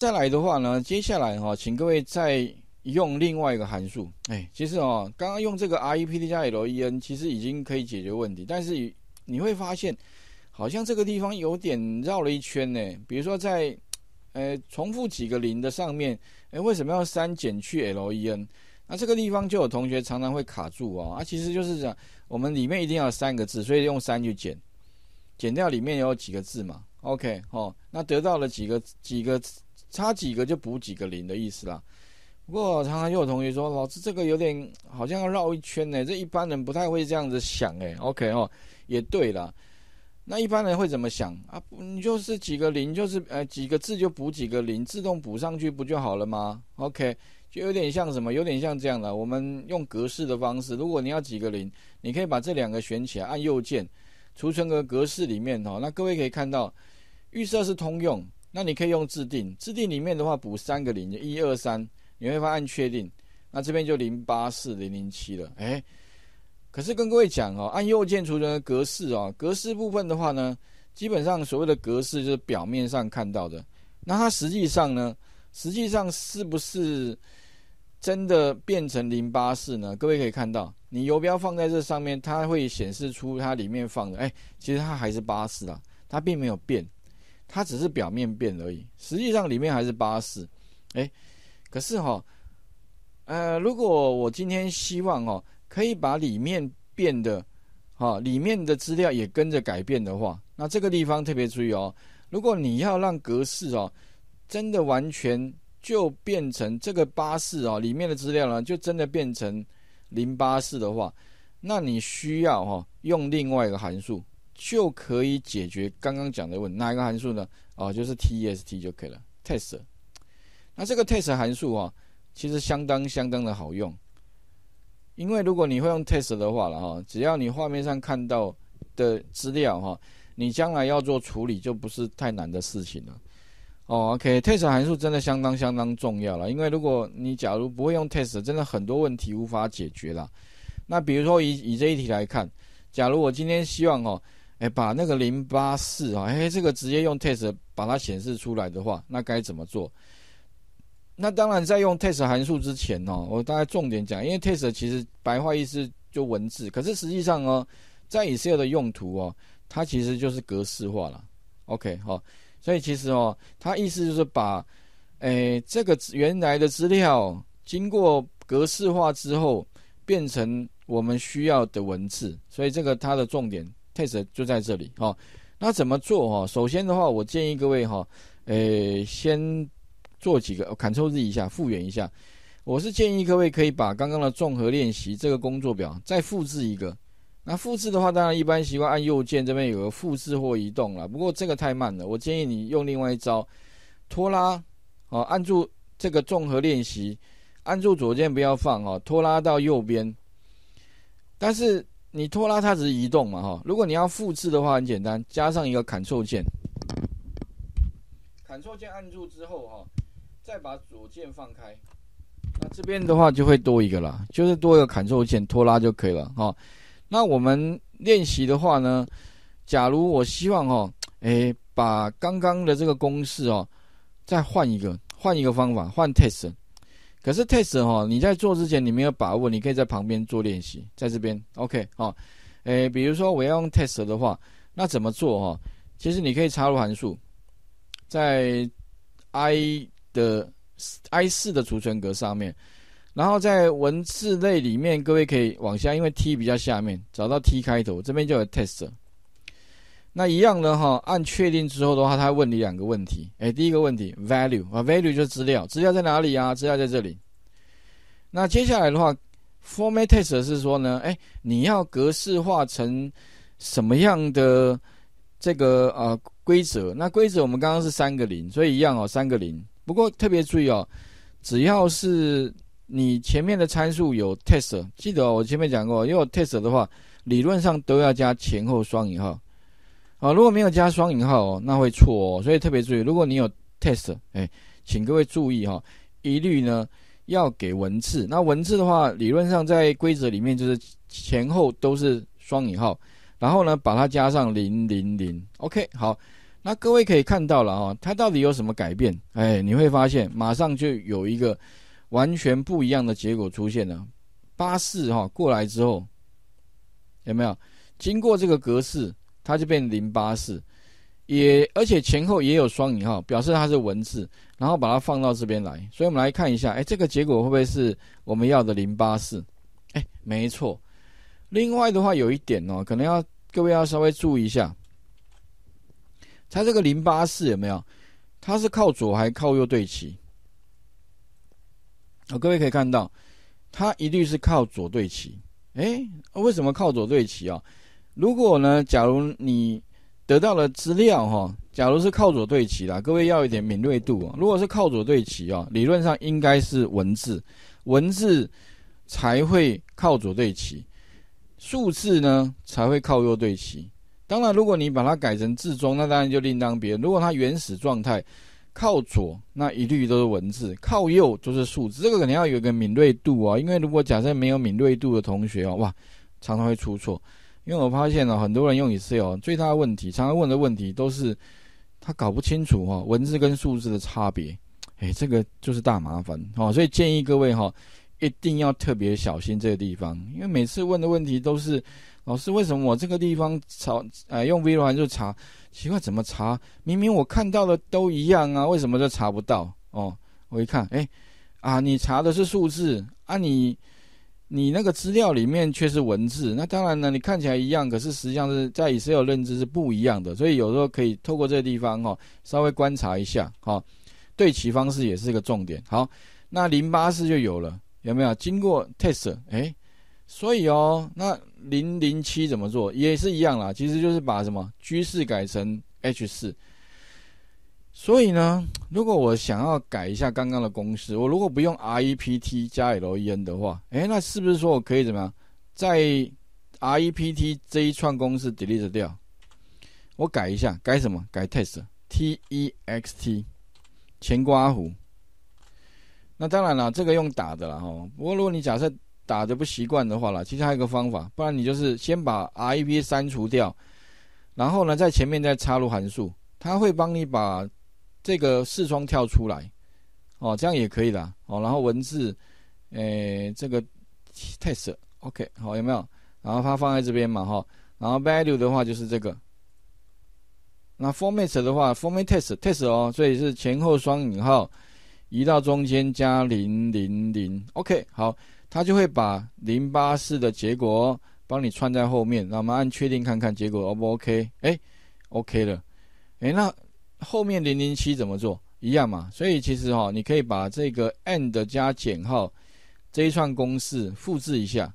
再来的话呢，接下来哈，请各位再用另外一个函数。哎，其实哦，刚刚用这个 R E P D 加 L E N，其实已经可以解决问题。但是你会发现，好像这个地方有点绕了一圈呢。比如说在，呃，重复几个零的上面，哎，为什么要三减去 L E N？那这个地方就有同学常常会卡住哦。啊，其实就是讲我们里面一定要三个字，所以用三去减，减掉里面有几个字嘛？OK，好，那得到了几个几个。差几个就补几个零的意思啦。不过常常又有同学说，老师这个有点好像要绕一圈呢。这一般人不太会这样子想哎。OK 哦，也对啦。那一般人会怎么想啊？你就是几个零，就是呃几个字就补几个零，自动补上去不就好了吗？OK，就有点像什么，有点像这样的。我们用格式的方式，如果你要几个零，你可以把这两个选起来，按右键，储存个格式里面哦。那各位可以看到，预设是通用。那你可以用自定，自定里面的话补三个零，一二三，你会发现按确定，那这边就零八四零零七了。哎，可是跟各位讲哦，按右键储存的格式哦，格式部分的话呢，基本上所谓的格式就是表面上看到的，那它实际上呢，实际上是不是真的变成零八四呢？各位可以看到，你游标放在这上面，它会显示出它里面放的，哎，其实它还是八四啊，它并没有变。它只是表面变而已，实际上里面还是八四，哎，可是哈，呃，如果我今天希望哈，可以把里面变的，哈，里面的资料也跟着改变的话，那这个地方特别注意哦。如果你要让格式哦，真的完全就变成这个八四哦，里面的资料呢，就真的变成零八四的话，那你需要哈，用另外一个函数。就可以解决刚刚讲的问哪一个函数呢？哦，就是 test 就可以了。test，那这个 test 函数啊，其实相当相当的好用，因为如果你会用 test 的话了哈，只要你画面上看到的资料哈，你将来要做处理就不是太难的事情了。哦，OK，test 函数真的相当相当重要了，因为如果你假如不会用 test，真的很多问题无法解决了。那比如说以以这一题来看，假如我今天希望哦。哎，把那个零八四啊，哎，这个直接用 test 把它显示出来的话，那该怎么做？那当然，在用 test 函数之前哦，我大概重点讲，因为 test 其实白话意思就文字，可是实际上哦，在 Excel 的用途哦，它其实就是格式化了。OK，好，所以其实哦，它意思就是把哎这个原来的资料经过格式化之后，变成我们需要的文字，所以这个它的重点。就在这里哈，那怎么做哈？首先的话，我建议各位哈，呃，先做几个 Ctrl Z 一下，复原一下。我是建议各位可以把刚刚的综合练习这个工作表再复制一个。那复制的话，当然一般习惯按右键这边有个复制或移动了，不过这个太慢了。我建议你用另外一招，拖拉哦，按住这个综合练习，按住左键不要放哦，拖拉到右边。但是。你拖拉它只是移动嘛哈，如果你要复制的话，很简单，加上一个 Ctrl 键，Ctrl 键按住之后哈，再把左键放开，那这边的话就会多一个啦，就是多一个 Ctrl 键拖拉就可以了哈。那我们练习的话呢，假如我希望哈，哎，把刚刚的这个公式哦，再换一个，换一个方法，换 test。可是 test 哈，你在做之前你没有把握，你可以在旁边做练习，在这边 OK 哈。诶，比如说我要用 test 的话，那怎么做哈？其实你可以插入函数，在 I 的 I 四的储存格上面，然后在文字类里面各位可以往下，因为 T 比较下面，找到 T 开头这边就有 test。那一样的哈，按确定之后的话，他问你两个问题。哎，第一个问题，value 啊，value 就是资料，资料在哪里啊？资料在这里。那接下来的话，format test 是说呢，哎，你要格式化成什么样的这个啊规则？那规则我们刚刚是三个零，所以一样哦，三个零。不过特别注意哦，只要是你前面的参数有 test，记得我前面讲过，因为 test 的话，理论上都要加前后双引号。好，如果没有加双引号哦，那会错哦，所以特别注意。如果你有 test，哎，请各位注意哈，一律呢要给文字。那文字的话，理论上在规则里面就是前后都是双引号，然后呢把它加上零零零。OK，好，那各位可以看到了啊，它到底有什么改变？哎，你会发现马上就有一个完全不一样的结果出现了。八四哈过来之后，有没有经过这个格式？它就变零八四，也而且前后也有双引号，表示它是文字，然后把它放到这边来。所以我们来看一下，哎，这个结果会不会是我们要的零八四？哎，没错。另外的话，有一点哦，可能要各位要稍微注意一下，它这个零八四有没有？它是靠左还靠右对齐？哦，各位可以看到，它一律是靠左对齐。哎，为什么靠左对齐啊？如果呢？假如你得到了资料哈，假如是靠左对齐的，各位要一点敏锐度哦。如果是靠左对齐哦，理论上应该是文字，文字才会靠左对齐，数字呢才会靠右对齐。当然，如果你把它改成字中，那当然就另当别论。如果它原始状态靠左，那一律都是文字；靠右就是数字。这个肯定要有个敏锐度啊，因为如果假设没有敏锐度的同学哦，哇，常常会出错。因为我发现呢，很多人用 Excel 最大的问题，常常问的问题都是他搞不清楚哈文字跟数字的差别，哎，这个就是大麻烦哈，所以建议各位哈一定要特别小心这个地方，因为每次问的问题都是老师为什么我这个地方查呃用 v l o 查，奇怪怎么查？明明我看到的都一样啊，为什么就查不到？哦，我一看，哎啊，你查的是数字啊你。你那个资料里面却是文字，那当然呢，你看起来一样，可是实际上是在以 e l 认知是不一样的，所以有时候可以透过这个地方哦，稍微观察一下哈，对齐方式也是一个重点。好，那零八四就有了，有没有？经过 test，哎，所以哦，那零零七怎么做也是一样啦，其实就是把什么 G 四改成 H 四。所以呢，如果我想要改一下刚刚的公式，我如果不用 R E P T 加 L E N 的话，哎，那是不是说我可以怎么样？在 R E P T 这一串公式 delete 掉，我改一下，改什么？改 text T E X T 前刮胡。那当然了，这个用打的了哈。不过如果你假设打的不习惯的话了，其实还有一个方法，不然你就是先把 R E P 删除掉，然后呢，在前面再插入函数，它会帮你把。这个视窗跳出来，哦，这样也可以啦，哦，然后文字，诶，这个 test，OK，好，有没有？然后它放在这边嘛，哈，然后 value 的话就是这个，那 format 的话，format test，test 哦，所以是前后双引号，移到中间加零零零，OK，好，它就会把零八四的结果帮你串在后面，那我们按确定看看结果，O 不 OK？哎，OK 了，哎，那。后面零零七怎么做一样嘛？所以其实哈，你可以把这个 AND 加减号这一串公式复制一下，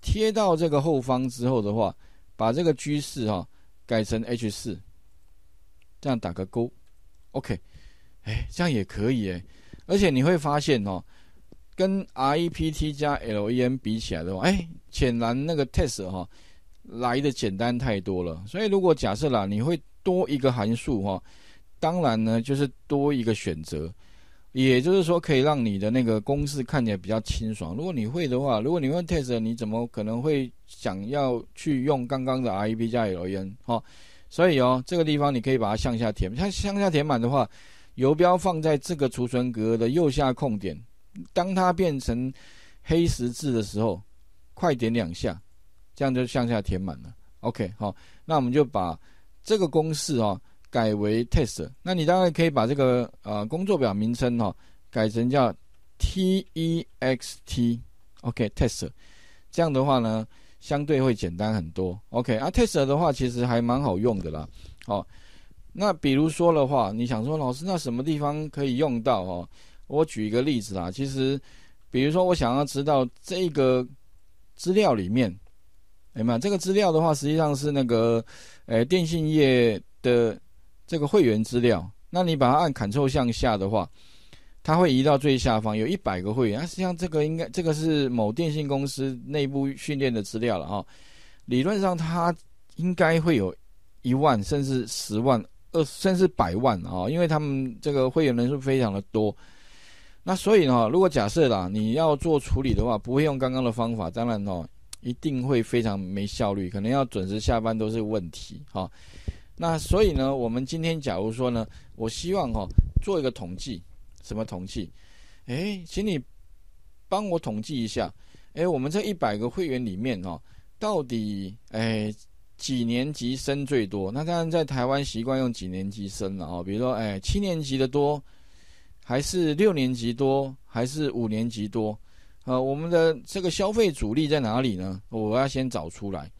贴到这个后方之后的话，把这个居四哈改成 H 四，这样打个勾，OK，哎，这样也可以哎。而且你会发现哦，跟 REP T 加 LEN 比起来的话，哎，显然那个 TEST 哈来的简单太多了。所以如果假设啦，你会。多一个函数哈，当然呢就是多一个选择，也就是说可以让你的那个公式看起来比较清爽。如果你会的话，如果你会 test，你怎么可能会想要去用刚刚的 REP 加 l n 哈？所以哦，这个地方你可以把它向下填，它向下填满的话，游标放在这个储存格的右下空点，当它变成黑十字的时候，快点两下，这样就向下填满了。OK 好，那我们就把。这个公式哦改为 test，那你当然可以把这个呃工作表名称哈改成叫 text，OK，test，这样的话呢，相对会简单很多。OK，啊，test 的话其实还蛮好用的啦。好，那比如说的话，你想说老师，那什么地方可以用到哦？我举一个例子啊，其实比如说我想要知道这个资料里面，哎妈，这个资料的话实际上是那个。呃，电信业的这个会员资料，那你把它按 Ctrl 向下的话，它会移到最下方。有一百个会员，啊，上这个应该这个是某电信公司内部训练的资料了哈。理论上，它应该会有一万，甚至十万，二甚至百万啊，因为他们这个会员人数非常的多。那所以呢，如果假设啦，你要做处理的话，不会用刚刚的方法，当然哦。一定会非常没效率，可能要准时下班都是问题。哈，那所以呢，我们今天假如说呢，我希望哈做一个统计，什么统计？哎，请你帮我统计一下。哎，我们这一百个会员里面哦，到底哎几年级生最多？那当然在台湾习惯用几年级生了哦，比如说哎七年级的多，还是六年级多，还是五年级多？呃，我们的这个消费主力在哪里呢？我要先找出来。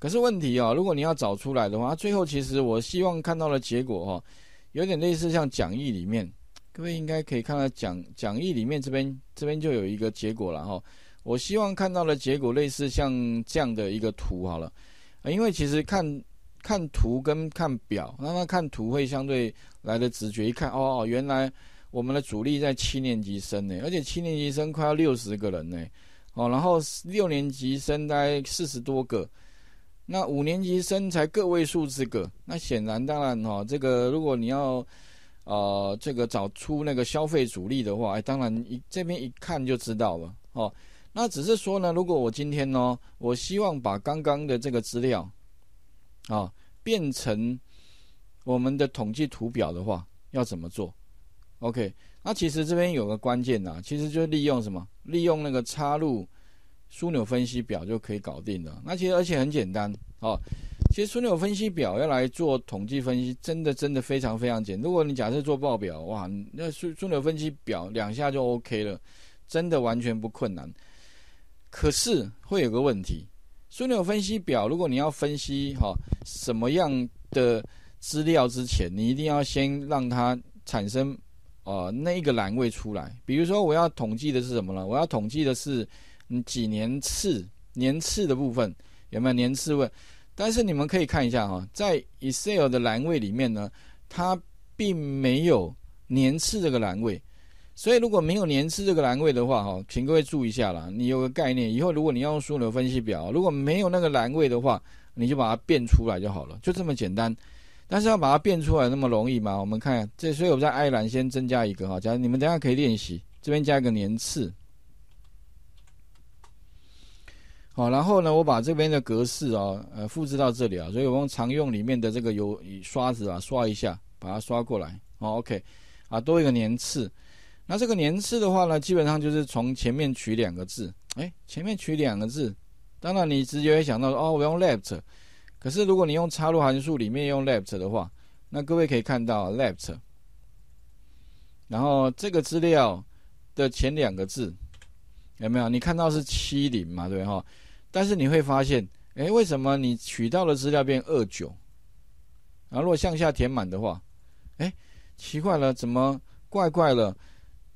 可是问题啊，如果你要找出来的话，最后其实我希望看到的结果哈，有点类似像讲义里面，各位应该可以看到讲讲义里面这边这边就有一个结果了哈。我希望看到的结果类似像这样的一个图好了，因为其实看看图跟看表，那看图会相对来的直觉，一看哦，原来。我们的主力在七年级生呢，而且七年级生快要六十个人呢，哦，然后六年级生大概四十多个，那五年级生才个位数之个。那显然，当然哦，这个如果你要，呃，这个找出那个消费主力的话，哎，当然一这边一看就知道了，哦，那只是说呢，如果我今天呢，我希望把刚刚的这个资料，啊，变成我们的统计图表的话，要怎么做？OK，那其实这边有个关键呐，其实就是利用什么？利用那个插入枢纽分析表就可以搞定了。那其实而且很简单哦。其实枢纽分析表要来做统计分析，真的真的非常非常简单。如果你假设做报表，哇，那枢枢纽分析表两下就 OK 了，真的完全不困难。可是会有个问题，枢纽分析表如果你要分析哈什么样的资料之前，你一定要先让它产生。哦，那一个栏位出来，比如说我要统计的是什么呢？我要统计的是，嗯，几年次、年次的部分有没有年次问？但是你们可以看一下哈，在 Excel 的栏位里面呢，它并没有年次这个栏位，所以如果没有年次这个栏位的话，哈，请各位注意一下啦，你有个概念，以后如果你要用枢纽分析表，如果没有那个栏位的话，你就把它变出来就好了，就这么简单。但是要把它变出来那么容易吗？我们看这，所以我在爱尔兰先增加一个哈，假如你们等下可以练习，这边加一个年次，好，然后呢，我把这边的格式啊，呃，复制到这里啊，所以我用常用里面的这个油刷子啊，刷一下，把它刷过来，OK，好啊，多一个年次，那这个年次的话呢，基本上就是从前面取两个字，哎，前面取两个字，当然你直接会想到哦，我用 LEFT。可是，如果你用插入函数里面用 LEFT 的话，那各位可以看到 LEFT，然后这个资料的前两个字有没有？你看到是七零嘛，对哈，但是你会发现，哎，为什么你取到的资料变二九？然后如果向下填满的话，哎，奇怪了，怎么怪怪了？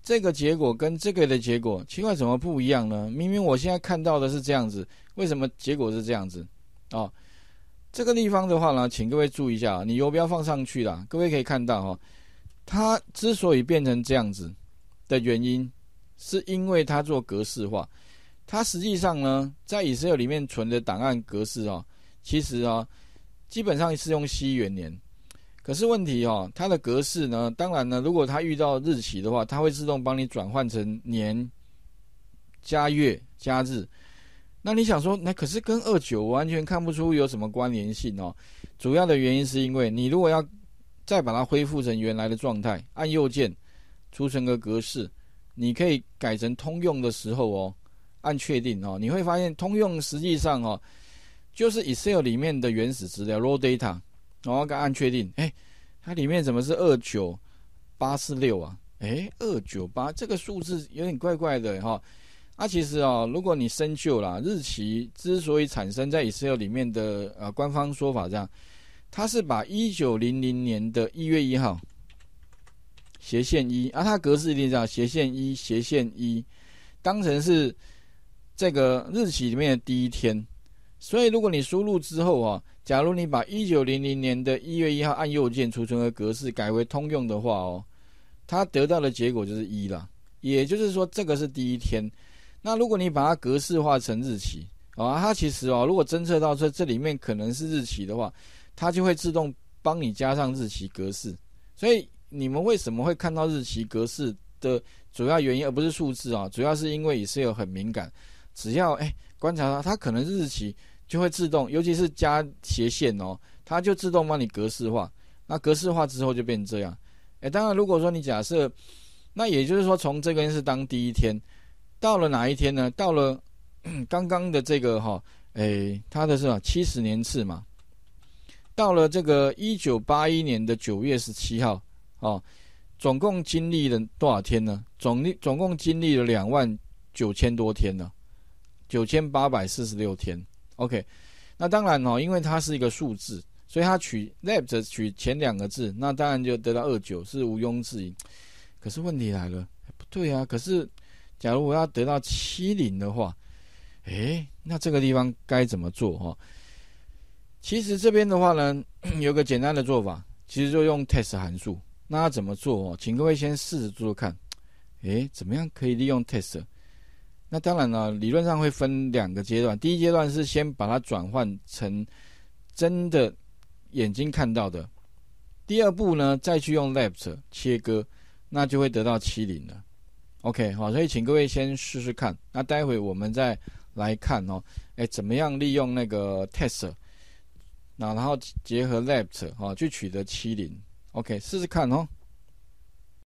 这个结果跟这个的结果奇怪怎么不一样呢？明明我现在看到的是这样子，为什么结果是这样子哦，这个地方的话呢，请各位注意一下，你游标放上去了，各位可以看到哈，它之所以变成这样子的原因，是因为它做格式化，它实际上呢，在 Excel 里面存的档案格式哦，其实啊，基本上是用 C 元年，可是问题哦，它的格式呢，当然呢，如果它遇到日期的话，它会自动帮你转换成年加月加日。那你想说，那可是跟二九完全看不出有什么关联性哦。主要的原因是因为你如果要再把它恢复成原来的状态，按右键，储存个格式，你可以改成通用的时候哦，按确定哦，你会发现通用实际上哦，就是 Excel 里面的原始资料 Raw Data，然后跟按确定，哎，它里面怎么是二九八四六啊？哎，二九八这个数字有点怪怪的哈。啊，其实哦，如果你生锈了，日期之所以产生在 Excel 里面的呃官方说法这样，它是把一九零零年的一月一号斜线一啊，它格式一定这样斜线一斜线一，当成是这个日期里面的第一天。所以如果你输入之后啊，假如你把一九零零年的一月一号按右键储存的格式改为通用的话哦，它得到的结果就是一了，也就是说这个是第一天。那如果你把它格式化成日期啊，它其实哦，如果侦测到说这里面可能是日期的话，它就会自动帮你加上日期格式。所以你们为什么会看到日期格式的主要原因，而不是数字啊？主要是因为也是有很敏感，只要哎观察到它可能日期就会自动，尤其是加斜线哦，它就自动帮你格式化。那格式化之后就变成这样。哎，当然如果说你假设，那也就是说从这边是当第一天。到了哪一天呢？到了刚刚的这个哈，哎，他的是吧？七十年次嘛。到了这个一九八一年的九月十七号，啊，总共经历了多少天呢？总总共经历了两万九千多天呢，九千八百四十六天。OK，那当然哦，因为它是一个数字，所以它取 leap 只取前两个字，那当然就得到二九，是毋庸置疑。可是问题来了，不对啊，可是。假如我要得到七零的话，哎，那这个地方该怎么做哈？其实这边的话呢，有个简单的做法，其实就用 test 函数。那怎么做哦？请各位先试着做做看。哎，怎么样可以利用 test？那当然了，理论上会分两个阶段。第一阶段是先把它转换成真的眼睛看到的。第二步呢，再去用 l e f t 切割，那就会得到七零了。OK，好，所以请各位先试试看，那待会我们再来看哦，哎，怎么样利用那个 test，那然后结合 l e f t 哈，去取得七零，OK，试试看哦。